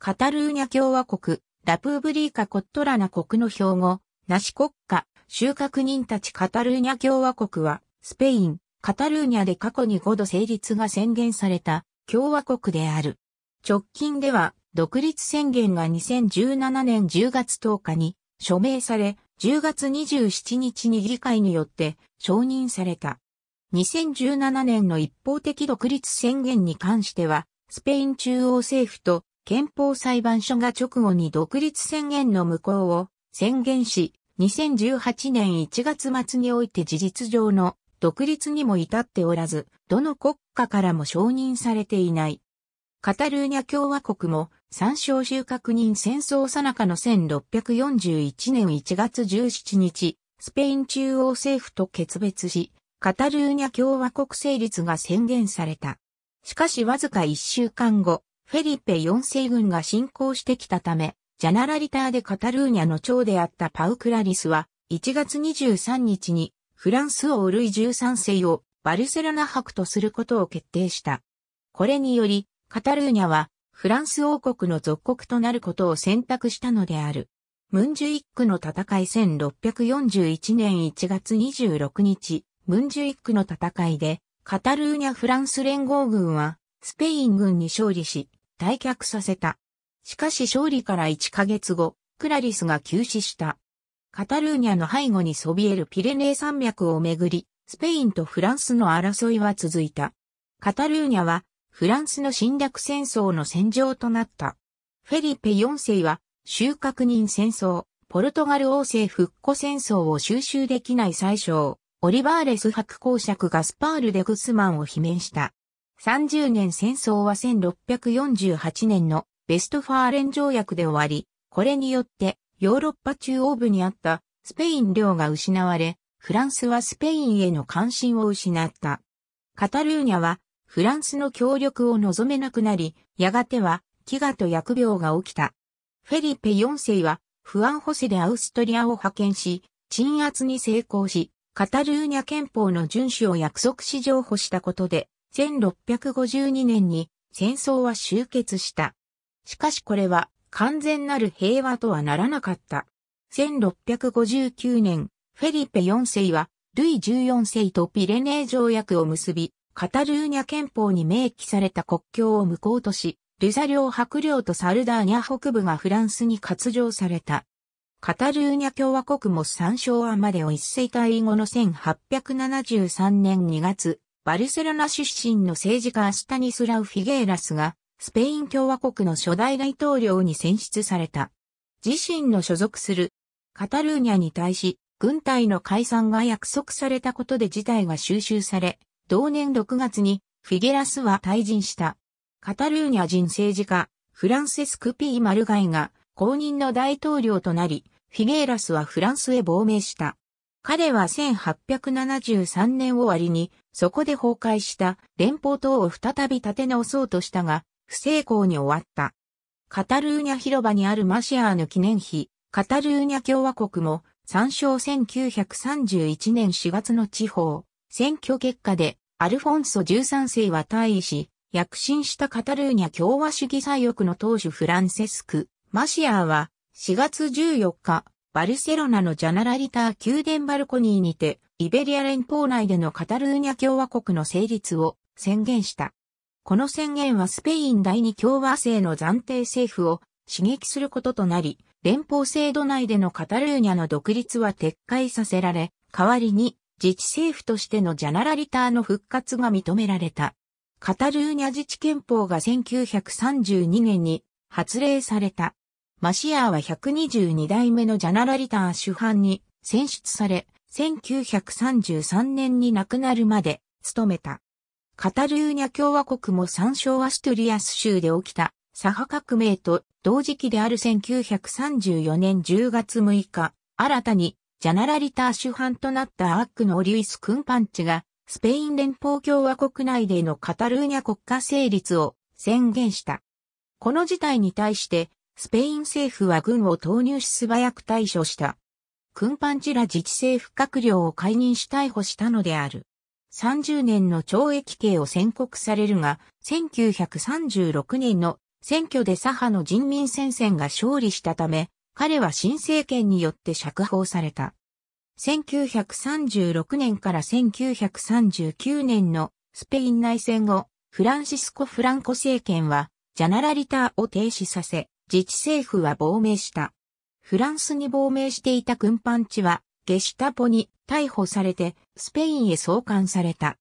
カタルーニャ共和国、ラプーブリーカ・コットラナ国の標語、ナシ国家、収穫人たちカタルーニャ共和国は、スペイン、カタルーニャで過去に5度成立が宣言された共和国である。直近では、独立宣言が2017年10月10日に署名され、10月27日に議会によって承認された。2017年の一方的独立宣言に関しては、スペイン中央政府と憲法裁判所が直後に独立宣言の無効を宣言し、2018年1月末において事実上の独立にも至っておらず、どの国家からも承認されていない。カタルーニャ共和国も参照収確認戦争さなかの1641年1月17日、スペイン中央政府と決別し、カタルーニャ共和国成立が宣言された。しかしわずか1週間後、フェリペ4世軍が侵攻してきたため、ジャナラリターでカタルーニャの長であったパウクラリスは、1月23日にフランス王ルイ13世をバルセロナ博とすることを決定した。これにより、カタルーニャはフランス王国の属国となることを選択したのである。ムンジュイックの戦い1641年1月26日、ムンジュイックの戦いで、カタルーニャ・フランス連合軍は、スペイン軍に勝利し、退却させた。しかし勝利から1ヶ月後、クラリスが急死した。カタルーニャの背後にそびえるピレネー山脈をめぐり、スペインとフランスの争いは続いた。カタルーニャは、フランスの侵略戦争の戦場となった。フェリペ4世は、収穫人戦争、ポルトガル王政復古戦争を収集できない最小、オリバーレス白公爵がスパール・でグスマンを罷免した。30年戦争は1648年のベストファーレン条約で終わり、これによってヨーロッパ中央部にあったスペイン領が失われ、フランスはスペインへの関心を失った。カタルーニャはフランスの協力を望めなくなり、やがては飢餓と疫病が起きた。フェリペ4世はフアン・ホセでアウストリアを派遣し、鎮圧に成功し、カタルーニャ憲法の遵守を約束し譲歩したことで、1652年に戦争は終結した。しかしこれは完全なる平和とはならなかった。1659年、フェリペ4世は、ルイ14世とピレネー条約を結び、カタルーニャ憲法に明記された国境を無効とし、ルザ領白領とサルダーニャ北部がフランスに割譲された。カタルーニャ共和国も参照アマデオ一世退位後の1873年2月、バルセロナ出身の政治家アシタニスラウ・フィゲーラスが、スペイン共和国の初代大統領に選出された。自身の所属するカタルーニャに対し、軍隊の解散が約束されたことで事態が収集され、同年6月にフィゲラスは退陣した。カタルーニャ人政治家、フランセスク・ピー・マルガイが公認の大統領となり、フィゲーラスはフランスへ亡命した。彼は1873年終わりに、そこで崩壊した連邦党を再び立て直そうとしたが、不成功に終わった。カタルーニャ広場にあるマシアーの記念碑、カタルーニャ共和国も、参照1931年4月の地方、選挙結果で、アルフォンソ13世は退位し、躍進したカタルーニャ共和主義左翼の党首フランセスク、マシアーは、4月14日、バルセロナのジャナラリター宮殿バルコニーにて、イベリア連邦内でのカタルーニャ共和国の成立を宣言した。この宣言はスペイン第二共和制の暫定政府を刺激することとなり、連邦制度内でのカタルーニャの独立は撤回させられ、代わりに自治政府としてのジャナラリターの復活が認められた。カタルーニャ自治憲法が1932年に発令された。マシアーは122代目のジャナラリター主犯に選出され、1933年に亡くなるまで務めた。カタルーニャ共和国も参照アストゥリアス州で起きた左派革命と同時期である1934年10月6日、新たにジャナラリター主犯となったアックのリュイス・クンパンチがスペイン連邦共和国内でのカタルーニャ国家成立を宣言した。この事態に対してスペイン政府は軍を投入し素早く対処した。クンパンチラ自治政府閣僚を解任し逮捕したのである。30年の懲役刑を宣告されるが、1936年の選挙で左派の人民戦線が勝利したため、彼は新政権によって釈放された。1936年から1939年のスペイン内戦後、フランシスコ・フランコ政権は、ジャナラリターを停止させ、自治政府は亡命した。フランスに亡命していた軍パンチは、ゲシタポに逮捕されて、スペインへ送還された。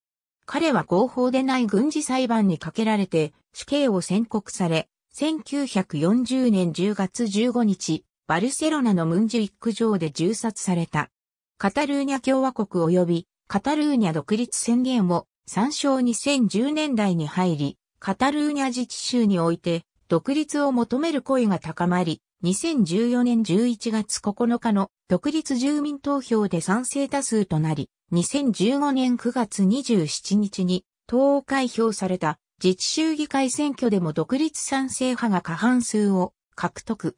彼は合法でない軍事裁判にかけられて、死刑を宣告され、1940年10月15日、バルセロナのムンジュイック城で銃殺された。カタルーニャ共和国及び、カタルーニャ独立宣言を参照2010年代に入り、カタルーニャ自治州において独立を求める声が高まり、2014年11月9日の独立住民投票で賛成多数となり、2015年9月27日に党開票された自治州議会選挙でも独立賛成派が過半数を獲得。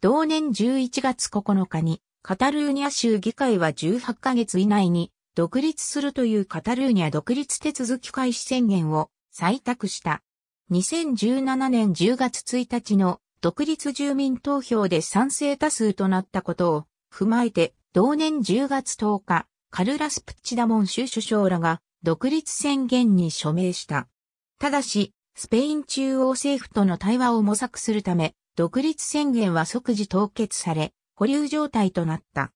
同年11月9日にカタルーニャ州議会は18ヶ月以内に独立するというカタルーニャ独立手続き開始宣言を採択した。2017年10月1日の独立住民投票で賛成多数となったことを踏まえて、同年10月10日、カルラス・プッチダモン州首相らが独立宣言に署名した。ただし、スペイン中央政府との対話を模索するため、独立宣言は即時凍結され、保留状態となった。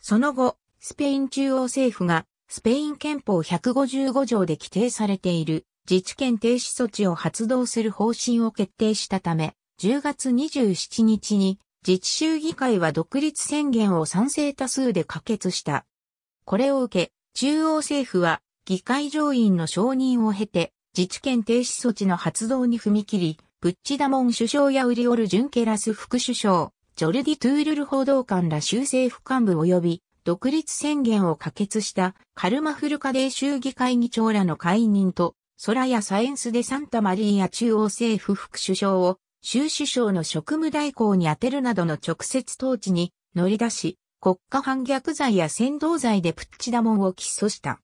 その後、スペイン中央政府がスペイン憲法155条で規定されている自治権停止措置を発動する方針を決定したため、10月27日に自治州議会は独立宣言を賛成多数で可決した。これを受け、中央政府は議会上院の承認を経て、自治権停止措置の発動に踏み切り、プッチダモン首相やウリオル・ジュンケラス副首相、ジョルディ・トゥールル報道官ら州政府幹部及び独立宣言を可決したカルマフルカデー州議会議長らの解任とソラやサエンスでサンタマリーや中央政府副首相を州首相の職務代行に充てるなどの直接統治に乗り出し、国家反逆罪や扇動罪でプッチダモンを起訴した。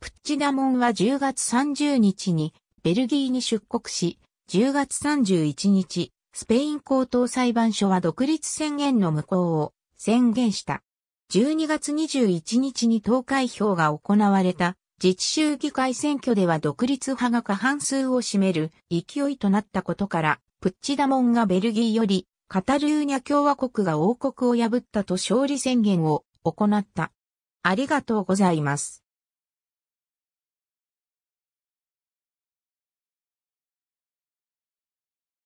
プッチダモンは10月30日にベルギーに出国し、10月31日、スペイン高等裁判所は独立宣言の無効を宣言した。12月21日に投開票が行われた自治州議会選挙では独立派が過半数を占める勢いとなったことから、プッチダモンがベルギーよりカタルーニャ共和国が王国を破ったと勝利宣言を行った。ありがとうございます。